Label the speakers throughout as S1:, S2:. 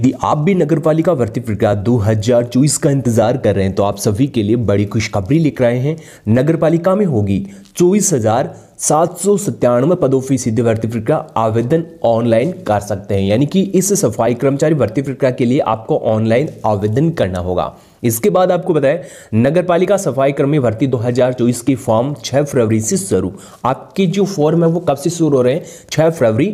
S1: यदि आप भी नगर पालिका भर्ती प्रक्रिया दो हजार चौबीस का इंतजार कर रहे हैं तो आप सभी के लिए बड़ी खुशखबरी लेकर आए हैं नगर पालिका में होगी चौबीस हजार सात सौ सत्तानवे पदों की सीधे भर्ती प्रक्रिया आवेदन ऑनलाइन कर सकते हैं यानी कि इस सफाई कर्मचारी भर्ती प्रक्रिया के लिए आपको ऑनलाइन आवेदन करना होगा इसके बाद आपको बताएं नगर पालिका सफाई कर्मी भर्ती 2024 की फॉर्म 6 फरवरी से शुरू आपके जो फॉर्म है वो कब से शुरू हो रहे हैं 6 फरवरी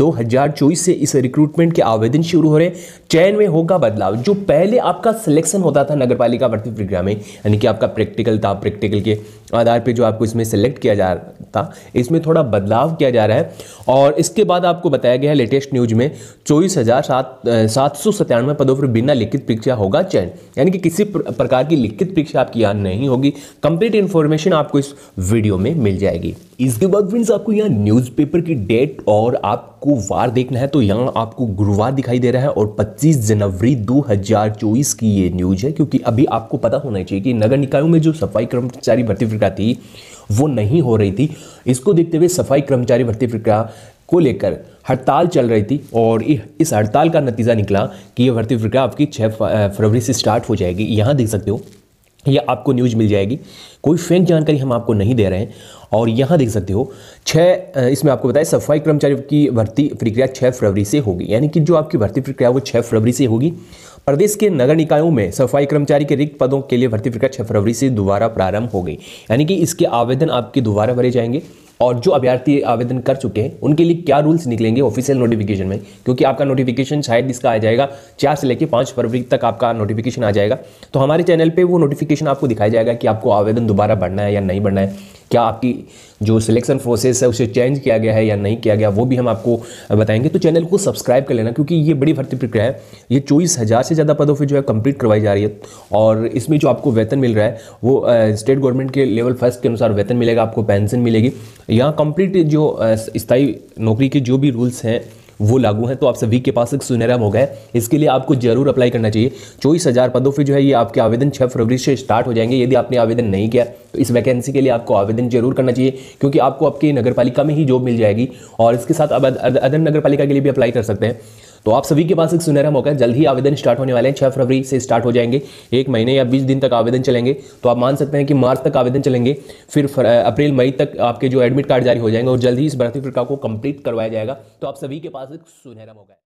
S1: 2024 से इस रिक्रूटमेंट के आवेदन शुरू हो रहे हैं चयन में होगा बदलाव जो पहले आपका सिलेक्शन होता था नगर पालिका भर्ती प्रक्रिया में यानी कि आपका प्रैक्टिकल था प्रैक्टिकल के आधार पर जो आपको इसमें सेलेक्ट किया जा था इसमें थोड़ा बदलाव किया जा रहा है और इसके बाद आपको बताया गया है लेटेस्ट न्यूज में चौबीस हज़ार सात सात सौ सत्तानवे पदों पर बिना लिखित परीक्षा होगा चयन यानी कि किसी प्रकार की लिखित परीक्षा आपकी यहाँ नहीं होगी कंप्लीट इन्फॉर्मेशन आपको इस वीडियो में मिल जाएगी इसके बाद फ्रेंड्स आपको यहाँ न्यूज़पेपर की डेट और आपको वार देखना है तो यहाँ आपको गुरुवार दिखाई दे रहा है और 25 जनवरी 2024 की ये न्यूज़ है क्योंकि अभी आपको पता होना चाहिए कि नगर निकायों में जो सफाई कर्मचारी भर्ती प्रक्रिया थी वो नहीं हो रही थी इसको देखते हुए सफाई कर्मचारी भर्ती प्रक्रिया को लेकर हड़ताल चल रही थी और इस हड़ताल का नतीजा निकला कि ये भर्ती प्रक्रिया आपकी छः फरवरी से स्टार्ट हो जाएगी यहाँ देख सकते हो ये आपको न्यूज मिल जाएगी कोई फेंक जानकारी हम आपको नहीं दे रहे हैं और यहाँ देख सकते हो छः इसमें आपको बताया सफाई कर्मचारियों की भर्ती प्रक्रिया छः फरवरी से होगी यानी कि जो आपकी भर्ती प्रक्रिया वो छः फरवरी से होगी प्रदेश के नगर निकायों में सफाई कर्मचारी के रिक्त पदों के लिए भर्ती प्रक्रिया छः फरवरी से दोबारा प्रारंभ हो गई यानी कि इसके आवेदन आपके दोबारा भरे जाएंगे और जो अभ्यर्थी आवेदन कर चुके हैं उनके लिए क्या रूल्स निकलेंगे ऑफिशियल नोटिफिकेशन में क्योंकि आपका नोटिफिकेशन शायद इसका आ जाएगा चार से लेकर पाँच फरवरी तक आपका नोटिफिकेशन आ जाएगा तो हमारे चैनल पर वो नोटिफिकेशन आपको दिखाया जाएगा कि आपको आवेदन दोबारा बढ़ना है या नहीं बढ़ना है क्या आपकी जो सिलेक्शन प्रोसेस है उसे चेंज किया गया है या नहीं किया गया वो भी हम आपको बताएंगे तो चैनल को सब्सक्राइब कर लेना क्योंकि ये बड़ी भर्ती प्रक्रिया है ये चौबीस हज़ार से ज़्यादा पदों पर जो है कंप्लीट करवाई जा रही है और इसमें जो आपको वेतन मिल रहा है वो स्टेट गवर्नमेंट के लेवल फर्स्ट के अनुसार वेतन मिलेगा आपको पेंशन मिलेगी यहाँ कंप्लीट जो स्थायी नौकरी के जो भी रूल्स हैं वो लागू है तो आप सभी के पास एक सुनहरा मौका है इसके लिए आपको जरूर अप्लाई करना चाहिए चौबीस हज़ार पदों पर जो है ये आपके आवेदन 6 फरवरी से स्टार्ट हो जाएंगे यदि आपने आवेदन नहीं किया तो इस वैकेंसी के लिए आपको आवेदन जरूर करना चाहिए क्योंकि आपको आपकी नगर में ही जॉब मिल जाएगी और इसके साथ आप अदर नगर के लिए भी अप्लाई कर सकते हैं तो आप सभी के पास एक सुनहरा मौका है जल्द ही आवेदन स्टार्ट होने वाले हैं छह फरवरी से स्टार्ट हो जाएंगे एक महीने या बीस दिन तक आवेदन चलेंगे तो आप मान सकते हैं कि मार्च तक आवेदन चलेंगे फिर अप्रैल मई तक आपके जो एडमिट कार्ड जारी हो जाएंगे और जल्द ही इस भर्ती प्रक्रिया को कंप्लीट करवाया जाएगा तो आप सभी के पास एक सुनहरा मौका है